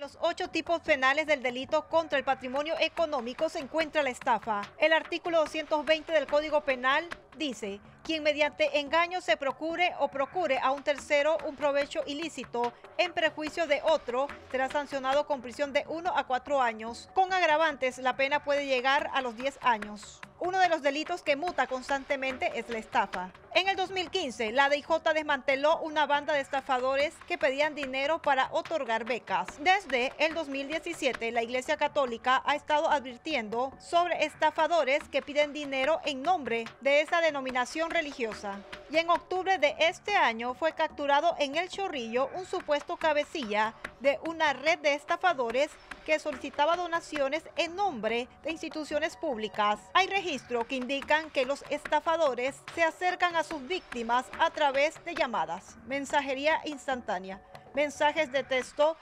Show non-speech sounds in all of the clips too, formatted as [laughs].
los ocho tipos penales del delito contra el patrimonio económico se encuentra la estafa. El artículo 220 del Código Penal dice, quien mediante engaño se procure o procure a un tercero un provecho ilícito en prejuicio de otro, será sancionado con prisión de 1 a cuatro años. Con agravantes, la pena puede llegar a los 10 años. Uno de los delitos que muta constantemente es la estafa. En el 2015, la DIJ desmanteló una banda de estafadores que pedían dinero para otorgar becas. Desde el 2017, la Iglesia Católica ha estado advirtiendo sobre estafadores que piden dinero en nombre de esa denominación religiosa y en octubre de este año fue capturado en El Chorrillo un supuesto cabecilla de una red de estafadores que solicitaba donaciones en nombre de instituciones públicas. Hay registros que indican que los estafadores se acercan a sus víctimas a través de llamadas, mensajería instantánea, mensajes de texto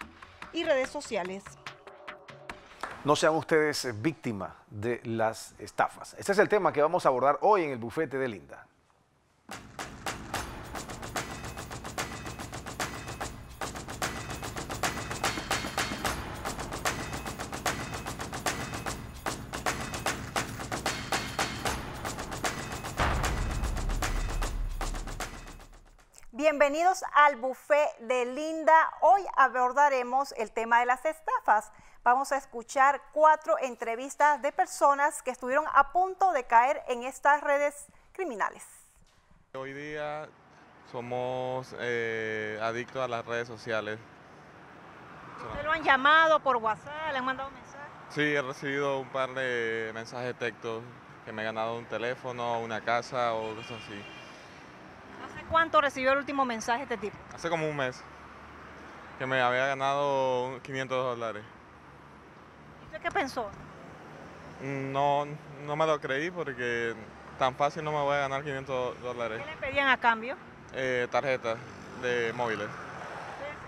y redes sociales. No sean ustedes víctimas de las estafas. Este es el tema que vamos a abordar hoy en el bufete de Linda. Bienvenidos al buffet de Linda. Hoy abordaremos el tema de las estafas. Vamos a escuchar cuatro entrevistas de personas que estuvieron a punto de caer en estas redes criminales. Hoy día somos eh, adictos a las redes sociales. ¿Ustedes lo han llamado por WhatsApp? ¿Le han mandado mensajes? Sí, he recibido un par de mensajes de texto que me han ganado un teléfono, una casa o cosas así cuánto recibió el último mensaje este tipo? Hace como un mes, que me había ganado 500 dólares. ¿Y usted qué pensó? No, no me lo creí porque tan fácil no me voy a ganar 500 dólares. ¿Qué le pedían a cambio? Eh, tarjetas de móviles.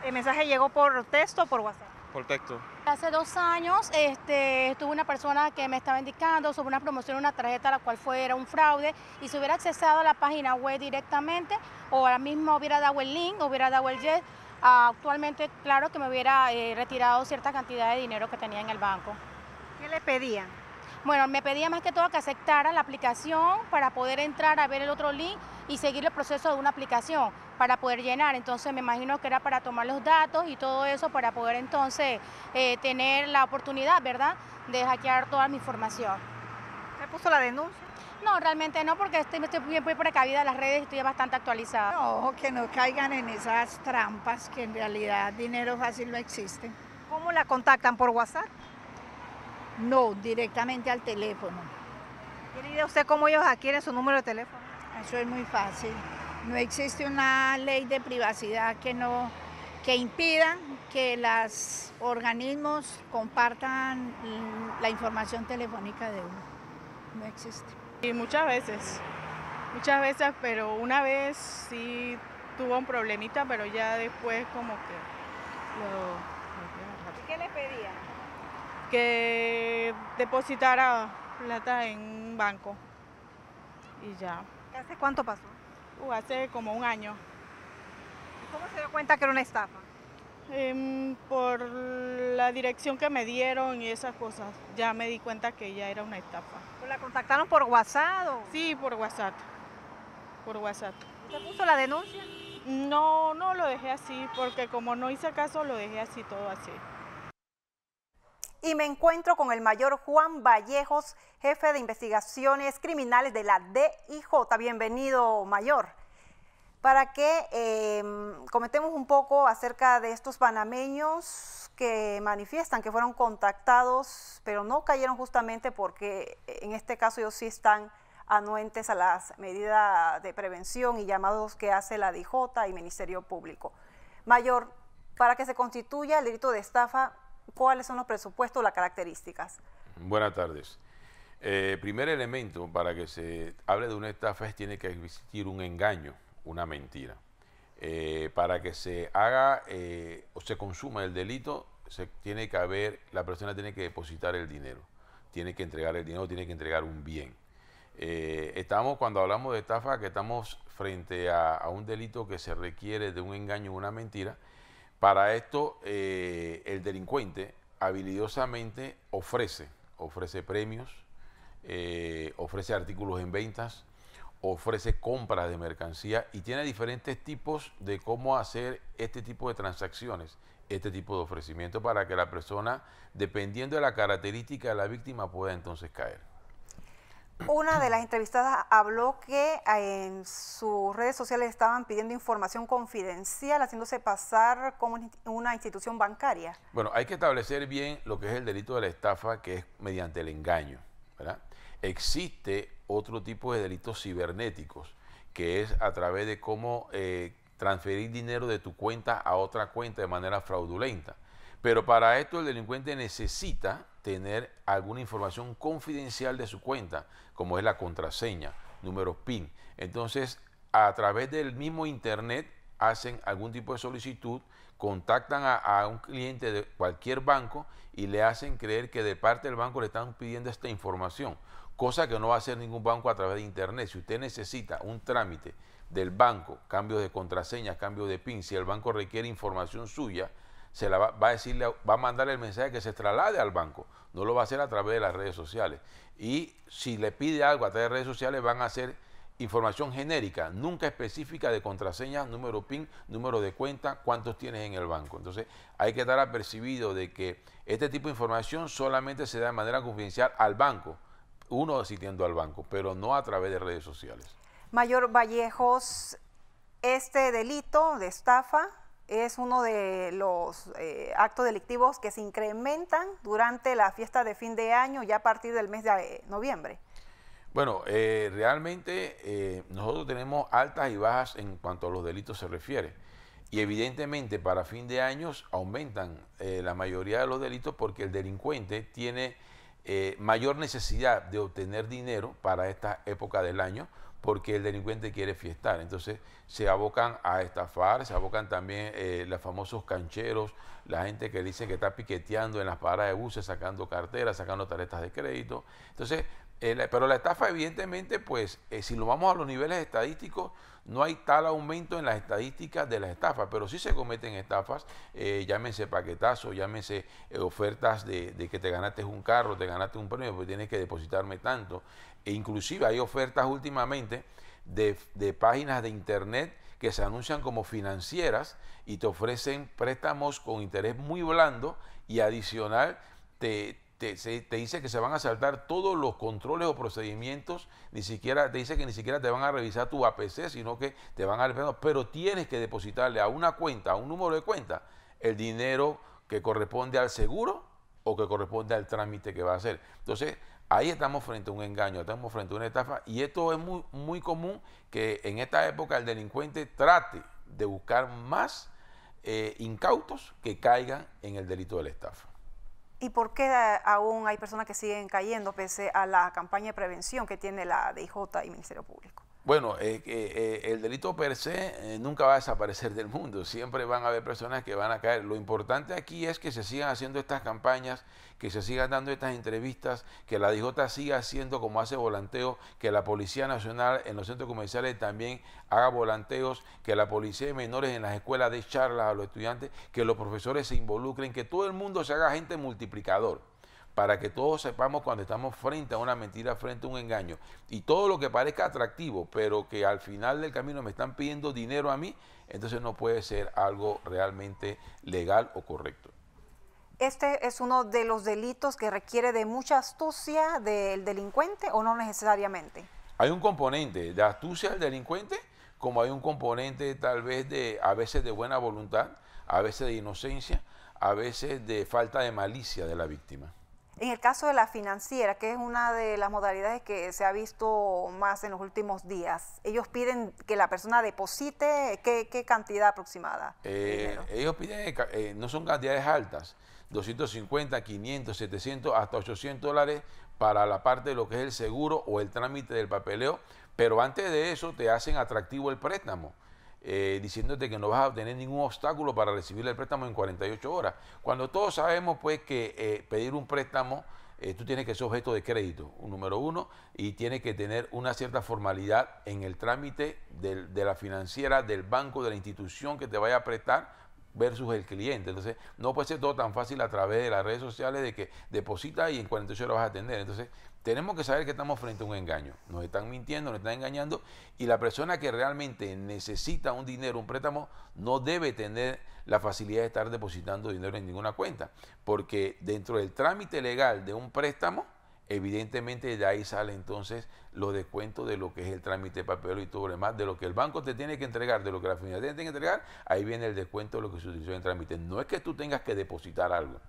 ¿El mensaje llegó por texto o por WhatsApp? Por texto. Hace dos años este, estuvo una persona que me estaba indicando sobre una promoción de una tarjeta la cual fue, era un fraude y si hubiera accesado a la página web directamente o ahora mismo hubiera dado el link, hubiera dado el jet, actualmente claro que me hubiera eh, retirado cierta cantidad de dinero que tenía en el banco. ¿Qué le pedían? Bueno, me pedía más que todo que aceptara la aplicación para poder entrar a ver el otro link y seguir el proceso de una aplicación para poder llenar. Entonces me imagino que era para tomar los datos y todo eso para poder entonces eh, tener la oportunidad, ¿verdad?, de hackear toda mi información. ¿Se puso la denuncia? No, realmente no, porque estoy, este, bien muy precavida en las redes y estoy bastante actualizada. No, que no caigan en esas trampas que en realidad dinero fácil no existe. ¿Cómo la contactan? ¿Por WhatsApp? No, directamente al teléfono. usted cómo ellos adquieren su número de teléfono? Eso es muy fácil. No existe una ley de privacidad que, no, que impida que los organismos compartan la información telefónica de uno. No existe. Y muchas veces, muchas veces, pero una vez sí tuvo un problemita, pero ya después como que lo... ¿Y qué le pedía? Que depositara plata en un banco y ya. ¿Hace cuánto pasó? Uh, hace como un año. ¿Cómo se dio cuenta que era una estafa? Em, por la dirección que me dieron y esas cosas, ya me di cuenta que ya era una estafa. ¿La contactaron por WhatsApp? Sí, por WhatsApp. Por WhatsApp. ¿Usted puso la denuncia? No, no lo dejé así, porque como no hice caso, lo dejé así, todo así y me encuentro con el mayor Juan Vallejos, jefe de investigaciones criminales de la DIJ. Bienvenido, mayor. Para que eh, comentemos un poco acerca de estos panameños que manifiestan que fueron contactados, pero no cayeron justamente porque eh, en este caso ellos sí están anuentes a las medidas de prevención y llamados que hace la DIJ y Ministerio Público. Mayor, para que se constituya el delito de estafa, cuáles son los presupuestos o las características. Buenas tardes. Eh, primer elemento, para que se hable de una estafa es tiene que existir un engaño, una mentira. Eh, para que se haga eh, o se consuma el delito, se tiene que haber, la persona tiene que depositar el dinero, tiene que entregar el dinero, tiene que entregar un bien. Eh, estamos, cuando hablamos de estafa, que estamos frente a, a un delito que se requiere de un engaño, una mentira, para esto, eh, el delincuente habilidosamente ofrece, ofrece premios, eh, ofrece artículos en ventas, ofrece compras de mercancía y tiene diferentes tipos de cómo hacer este tipo de transacciones, este tipo de ofrecimiento para que la persona, dependiendo de la característica de la víctima, pueda entonces caer. Una de las entrevistadas habló que eh, en sus redes sociales estaban pidiendo información confidencial, haciéndose pasar como una institución bancaria. Bueno, hay que establecer bien lo que es el delito de la estafa, que es mediante el engaño. Existe otro tipo de delitos cibernéticos, que es a través de cómo eh, transferir dinero de tu cuenta a otra cuenta de manera fraudulenta. Pero para esto el delincuente necesita tener alguna información confidencial de su cuenta, como es la contraseña, número PIN. Entonces, a través del mismo Internet hacen algún tipo de solicitud, contactan a, un cliente de cualquier banco y le hacen creer que de parte del banco le están pidiendo esta información, cosa que no va a hacer ningún banco a través de Internet. Si usted necesita un trámite del banco, cambio de contraseña, cambio de PIN, si el banco requiere información suya, se la va, a decirle, va a mandar el mensaje que se traslade al banco. No lo va a hacer a través de las redes sociales. Y si le pide algo a través de redes sociales, van a hacer información genérica, nunca específica de contraseña, número PIN, número de cuenta, cuántos tienes en el banco. Entonces, hay que estar apercibido de que este tipo de información solamente se da de manera confidencial al banco, uno asistiendo al banco, pero no a través de redes sociales. Mayor Vallejos, este delito de estafa es uno de los eh, actos delictivos que se incrementan durante la fiesta de fin de año, ya a partir del mes de eh, noviembre. Bueno, eh, realmente nosotros tenemos altas y bajas en cuanto a los delitos se refiere. Y evidentemente para fin de año aumentan la mayoría de los delitos porque el delincuente tiene mayor necesidad de obtener dinero para esta época del año porque el delincuente quiere fiestar. Entonces se abocan a estafar, se abocan también eh, los famosos cancheros, la gente que dice que está piqueteando en las paradas de buses, sacando carteras, sacando tarjetas de crédito. Entonces eh, pero la estafa, evidentemente, pues, eh, si lo vamos a los niveles estadísticos, no hay tal aumento en las estadísticas de las estafas, pero sí se cometen estafas, eh, llámense paquetazos, llámense eh, ofertas de, que te ganaste un carro, te ganaste un premio, pues tienes que depositarme tanto. E inclusive hay ofertas últimamente de, de páginas de internet que se anuncian como financieras y te ofrecen préstamos con interés muy blando y adicional te te, dice que se van a saltar todos los controles o procedimientos, ni siquiera te dice que ni siquiera te van a revisar tu APC, sino que te van a pero tienes que depositarle a una cuenta, a un número de cuenta, el dinero que corresponde al seguro o que corresponde al trámite que va a hacer. Entonces, ahí estamos frente a un engaño, estamos frente a una estafa y esto es muy, muy común que en esta época el delincuente trate de buscar más eh, incautos que caigan en el delito de la estafa. ¿Y por qué aún hay personas que siguen cayendo pese a la campaña de prevención que tiene la DIJ y Ministerio Público? Bueno, eh, eh, el delito per se eh, nunca va a desaparecer del mundo, siempre van a haber personas que van a caer. Lo importante aquí es que se sigan haciendo estas campañas, que se sigan dando estas entrevistas, que la DJ siga haciendo como hace volanteo, que la Policía Nacional en los centros comerciales también haga volanteos, que la Policía de Menores en las escuelas dé charlas a los estudiantes, que los profesores se involucren, que todo el mundo se haga gente multiplicador para que todos sepamos cuando estamos frente a una mentira, frente a un engaño. Y todo lo que parezca atractivo, pero que al final del camino me están pidiendo dinero a mí, entonces no puede ser algo realmente legal o correcto. Este es uno de los delitos que requiere de mucha astucia del delincuente o no necesariamente. Hay un componente de astucia del delincuente, como hay un componente tal vez de a veces de buena voluntad, a veces de inocencia, a veces de falta de malicia de la víctima. En el caso de la financiera, que es una de las modalidades que se ha visto más en los últimos días, ellos piden que la persona deposite qué, cantidad aproximada. Eh, ellos piden, eh, eh, no son cantidades altas, 250, 500, 700, hasta 800 dólares para la parte de lo que es el seguro o el trámite del papeleo, pero antes de eso te hacen atractivo el préstamo. Eh, diciéndote que no vas a tener ningún obstáculo para recibir el préstamo en 48 horas. Cuando todos sabemos pues que eh, pedir un préstamo, eh, tú tienes que ser objeto de crédito, un número uno, y tienes que tener una cierta formalidad en el trámite de la financiera, del banco, de la institución que te vaya a prestar versus el cliente. Entonces, no puede ser todo tan fácil a través de las redes sociales de que depositas y en 48 horas vas a atender. Entonces, tenemos que saber que estamos frente a un engaño. Nos están mintiendo, nos están engañando y la persona que realmente necesita un dinero, un préstamo, no debe tener la facilidad de estar depositando dinero en ninguna cuenta, porque dentro del trámite legal de un préstamo, evidentemente de ahí sale entonces los descuentos de lo que es el trámite de papel y todo lo demás, de lo que el banco te tiene que entregar, de lo que la finalidad te tiene que entregar, ahí viene el descuento de lo que se utilizó en trámite. No es que tú tengas que depositar algo.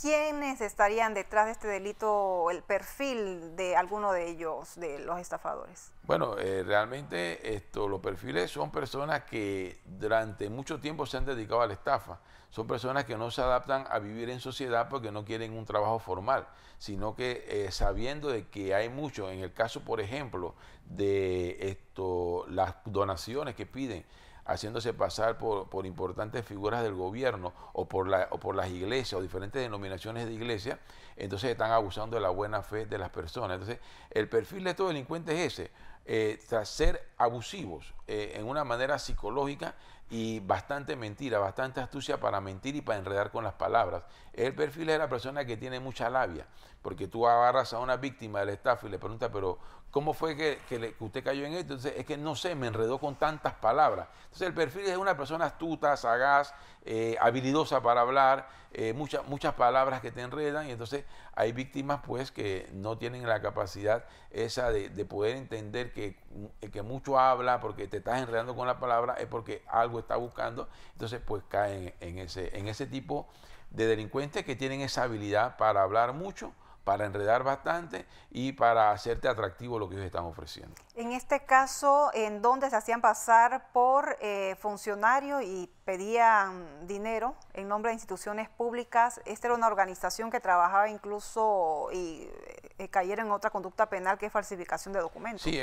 ¿Quiénes estarían detrás de este delito, el perfil de alguno de ellos, de los estafadores? Bueno, eh, realmente esto, los perfiles son personas que durante mucho tiempo se han dedicado a la estafa. Son personas que no se adaptan a vivir en sociedad porque no quieren un trabajo formal, sino que eh, sabiendo de que hay mucho, en el caso, por ejemplo, de esto, las donaciones que piden, haciéndose pasar por, importantes figuras del gobierno o por, la, por las iglesias o diferentes denominaciones de iglesia, entonces están abusando de la buena fe de las personas. Entonces, el perfil de estos delincuentes es ese, eh, tras ser abusivos eh, en una manera psicológica y bastante mentira, bastante astucia para mentir y para enredar con las palabras. El perfil es la persona que tiene mucha labia, porque tú agarras a una víctima del estafa y le preguntas, pero ¿Cómo fue que, le, usted cayó en esto? Entonces, es que no sé, me enredó con tantas palabras. Entonces, el perfil es una persona astuta, sagaz, eh, habilidosa para hablar, eh, muchas palabras que te enredan. Y entonces, hay víctimas, pues, que no tienen la capacidad esa de, poder entender mm, que mucho habla porque te estás enredando con la palabra es porque algo está buscando. Entonces, pues, caen en ese, en ese tipo de delincuentes que tienen esa habilidad para hablar mucho para enredar bastante y para hacerte atractivo lo que ellos están ofreciendo. En este caso, ¿en dónde se hacían pasar por eh, funcionarios y pedían dinero en nombre de instituciones públicas? Esta era una organización que trabajaba incluso y eh, eh, cayera en otra conducta penal que es falsificación de documentos. Sí,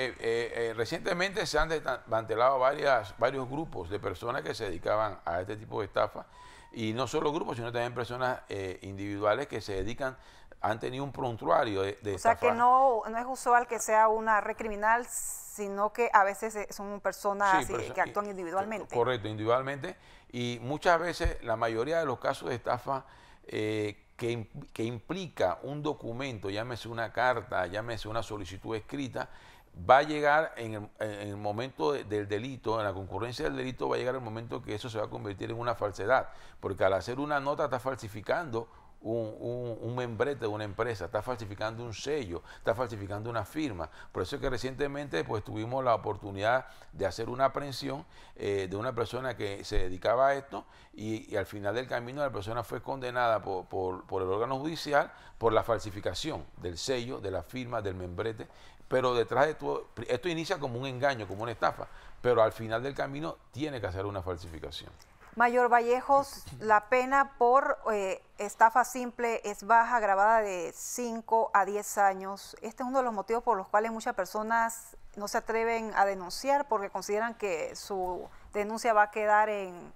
recientemente se han desmantelado varias, varios grupos de personas que se dedicaban a este tipo de estafa y no solo grupos, sino también personas individuales que se dedican han tenido un prontuario de, estafa. O sea que no, no es usual que sea una red criminal, sino que a veces eh, son personas eh, que actúan individualmente. Correcto, individualmente. Y muchas veces la mayoría de los casos de estafa eh, que, implica un documento, llámese una carta, llámese una solicitud escrita, va a llegar en el, momento del delito, en la concurrencia del delito, va a llegar el momento que eso se va a convertir en una falsedad, porque al hacer una nota está falsificando un, membrete de una empresa, está falsificando un sello, está falsificando una firma. Por eso es que recientemente pues, tuvimos la oportunidad de hacer una aprehensión eh, de una persona que se dedicaba a esto y, al final del camino la persona fue condenada por, por el órgano judicial por la falsificación del sello, de la firma, del membrete pero detrás de todo, esto inicia como un engaño, como una estafa, pero al final del camino tiene que hacer una falsificación. Mayor Vallejos, la pena por eh, estafa simple es baja, grabada de 5 a 10 años. Este es uno de los motivos por los cuales muchas personas no se atreven a denunciar porque consideran que su denuncia va a quedar en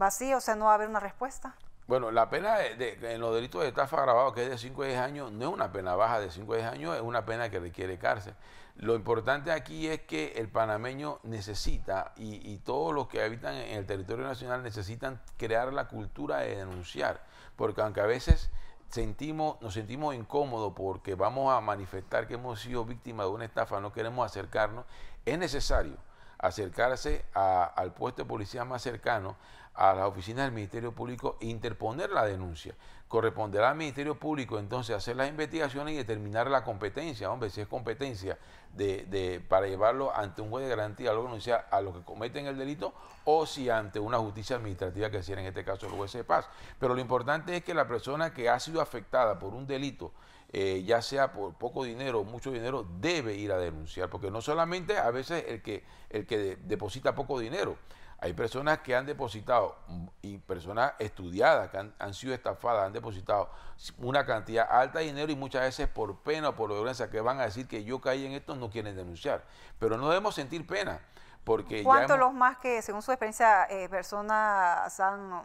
vacío, o sea, no va a haber una respuesta. Bueno, la pena en los delitos de estafa agravado, que es de 5 a 10 años, no es una pena baja de 5 a 10 años, es una pena que requiere cárcel. Lo importante aquí es que el panameño necesita, y, todos los que habitan en el territorio nacional necesitan crear la cultura de denunciar, porque aunque a veces sentimos, nos sentimos incómodos porque vamos a manifestar que hemos sido víctimas de una estafa, no queremos acercarnos, es necesario acercarse al puesto de policía más cercano, a la oficina del Ministerio Público e interponer la denuncia. Corresponderá al Ministerio Público entonces hacer las investigaciones y determinar la competencia, hombre, si es competencia de, para llevarlo ante un juez de garantía, luego denunciar a los que cometen el delito o si ante una justicia administrativa que sea en este caso el juez de paz. Pero lo importante es que la persona que ha sido afectada por un delito, eh, ya sea por poco dinero o mucho dinero, debe ir a denunciar, porque no solamente a veces el que, el que deposita poco dinero, hay personas que han depositado y personas estudiadas que han, sido estafadas, han depositado una cantidad alta de dinero y muchas veces por pena o por vergüenza que van a decir que yo caí en esto, no quieren denunciar. Pero no debemos sentir pena. Porque ¿Cuántos los más que, según su experiencia, eh, personas han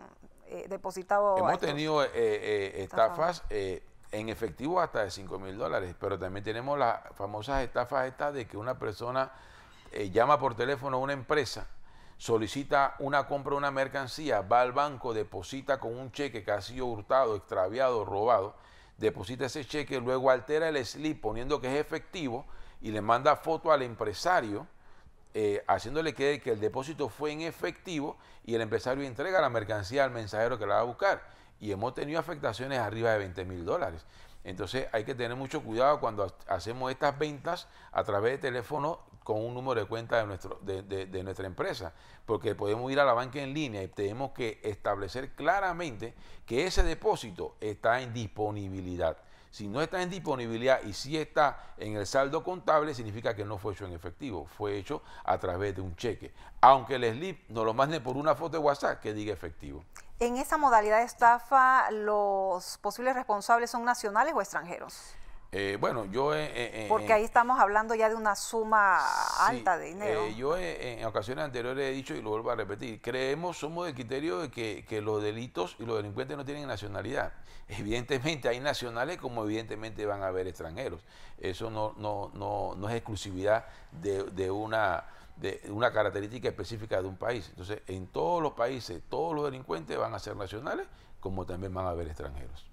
eh, depositado? Hemos tenido eh, estafas en efectivo hasta de 5 mil dólares, pero también tenemos las famosas estafas estas de que una persona llama por teléfono a una empresa solicita una compra de una mercancía, va al banco, deposita con un cheque que ha sido hurtado, extraviado, robado, deposita ese cheque, luego altera el slip poniendo que es efectivo y le manda foto al empresario eh, haciéndole creer que el depósito fue en efectivo y el empresario entrega la mercancía al mensajero que la va a buscar. Y hemos tenido afectaciones arriba de 20 mil dólares. Entonces hay que tener mucho cuidado cuando hacemos estas ventas a través de teléfono con un número de cuenta de, nuestro, de, nuestra empresa, porque podemos ir a la banca en línea y tenemos que establecer claramente que ese depósito está en disponibilidad. Si no está en disponibilidad y si está en el saldo contable, significa que no fue hecho en efectivo, fue hecho a través de un cheque, aunque el slip nos lo mande por una foto de WhatsApp que diga efectivo. ¿En esa modalidad de estafa los posibles responsables son nacionales o extranjeros? Eh, bueno, yo... Eh, eh, eh Porque ahí estamos hablando ya de una suma alta de dinero. yo en ocasiones anteriores he dicho y lo vuelvo a repetir, creemos, somos del criterio de que, los delitos y los delincuentes no tienen nacionalidad. [laughs] Evidentemente hay nacionales como evidentemente van a haber extranjeros. Eso no, no, es exclusividad de, una de una característica específica de un país. Entonces, en todos los países, todos los delincuentes van a ser nacionales, como también van a haber extranjeros.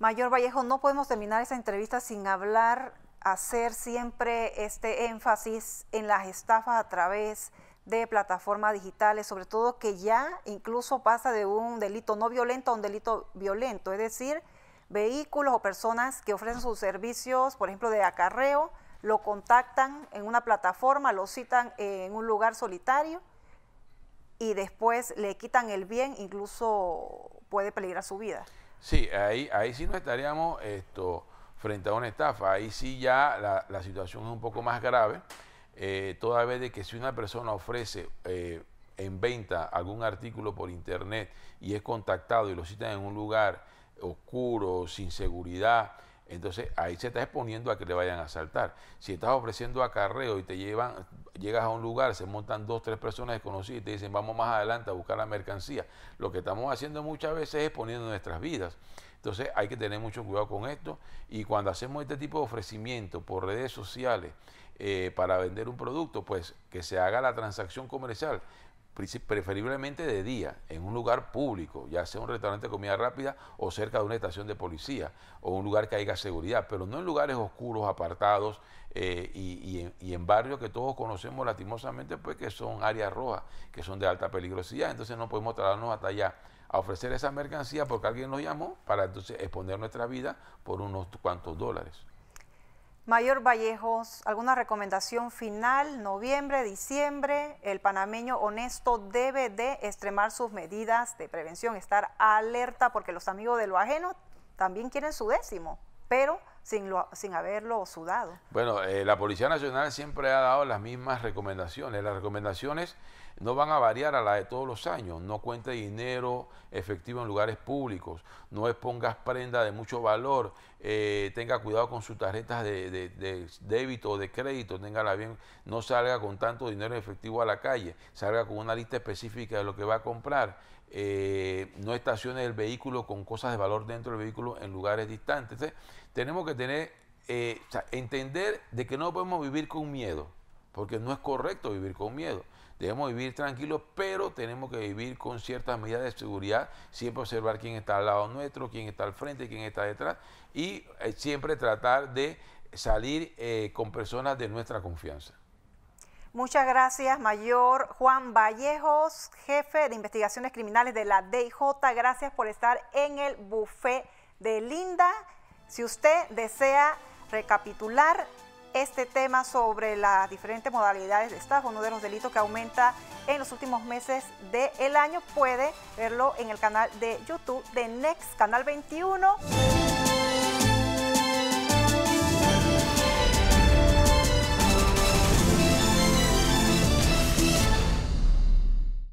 Mayor Vallejo, no podemos terminar esa entrevista sin hablar, hacer siempre este énfasis en las estafas a través de plataformas digitales, sobre todo que ya incluso pasa de un delito no violento a un delito violento, es decir, vehículos o personas que ofrecen sus servicios, por ejemplo, de acarreo, lo contactan en una plataforma, lo citan en un lugar solitario y después le quitan el bien, incluso puede peligrar su vida. Sí, ahí, ahí sí no estaríamos esto, frente a una estafa. Ahí sí ya la, situación es un poco más grave, eh, toda vez de que si una persona ofrece eh, en venta algún artículo por internet y es contactado y lo citan en un lugar oscuro, sin seguridad, entonces ahí se está exponiendo a que le vayan a asaltar. Si estás ofreciendo acarreo y te llevan, llegas a un lugar, se montan dos, tres personas desconocidas y te dicen vamos más adelante a buscar la mercancía. Lo que estamos haciendo muchas veces es poniendo nuestras vidas. Entonces hay que tener mucho cuidado con esto y cuando hacemos este tipo de ofrecimiento por redes sociales eh, para vender un producto, pues que se haga la transacción comercial preferiblemente de día, en un lugar público, ya sea un restaurante de comida rápida o cerca de una estación de policía o un lugar que haya seguridad, pero no en lugares oscuros, apartados eh, y, en, barrios que todos conocemos lastimosamente, pues que son áreas rojas, que son de alta peligrosidad, entonces no podemos trasladarnos hasta allá a ofrecer esa mercancía porque alguien nos llamó para entonces exponer nuestra vida por unos cuantos dólares. Mayor Vallejos, ¿alguna recomendación final? Noviembre, diciembre, el panameño honesto debe de extremar sus medidas de prevención, estar alerta porque los amigos de lo ajeno también quieren su décimo, pero sin, sin haberlo sudado. Bueno, eh, la Policía Nacional siempre ha dado las mismas recomendaciones. Las recomendaciones no van a variar a la de todos los años. No cuente dinero efectivo en lugares públicos, no expongas prenda de mucho valor, eh, tenga cuidado con sus tarjetas de, débito o de crédito, téngala bien, no salga con tanto dinero efectivo a la calle, salga con una lista específica de lo que va a comprar. Eh, no estacione el vehículo con cosas de valor dentro del vehículo en lugares distantes. tenemos que tener, eh, entender de que no podemos vivir con miedo, porque no es correcto vivir con miedo. Debemos vivir tranquilos, pero tenemos que vivir con ciertas medidas de seguridad, siempre observar quién está al lado nuestro, quién está al frente, quién está detrás y eh, siempre tratar de salir eh, con personas de nuestra confianza. Muchas gracias, Mayor Juan Vallejos, jefe de investigaciones criminales de la DIJ. Gracias por estar en el bufé de Linda. Si usted desea recapitular este tema sobre las diferentes modalidades de estafa, uno de los delitos que aumenta en los últimos meses del año, puede verlo en el canal de YouTube de Next Canal 21.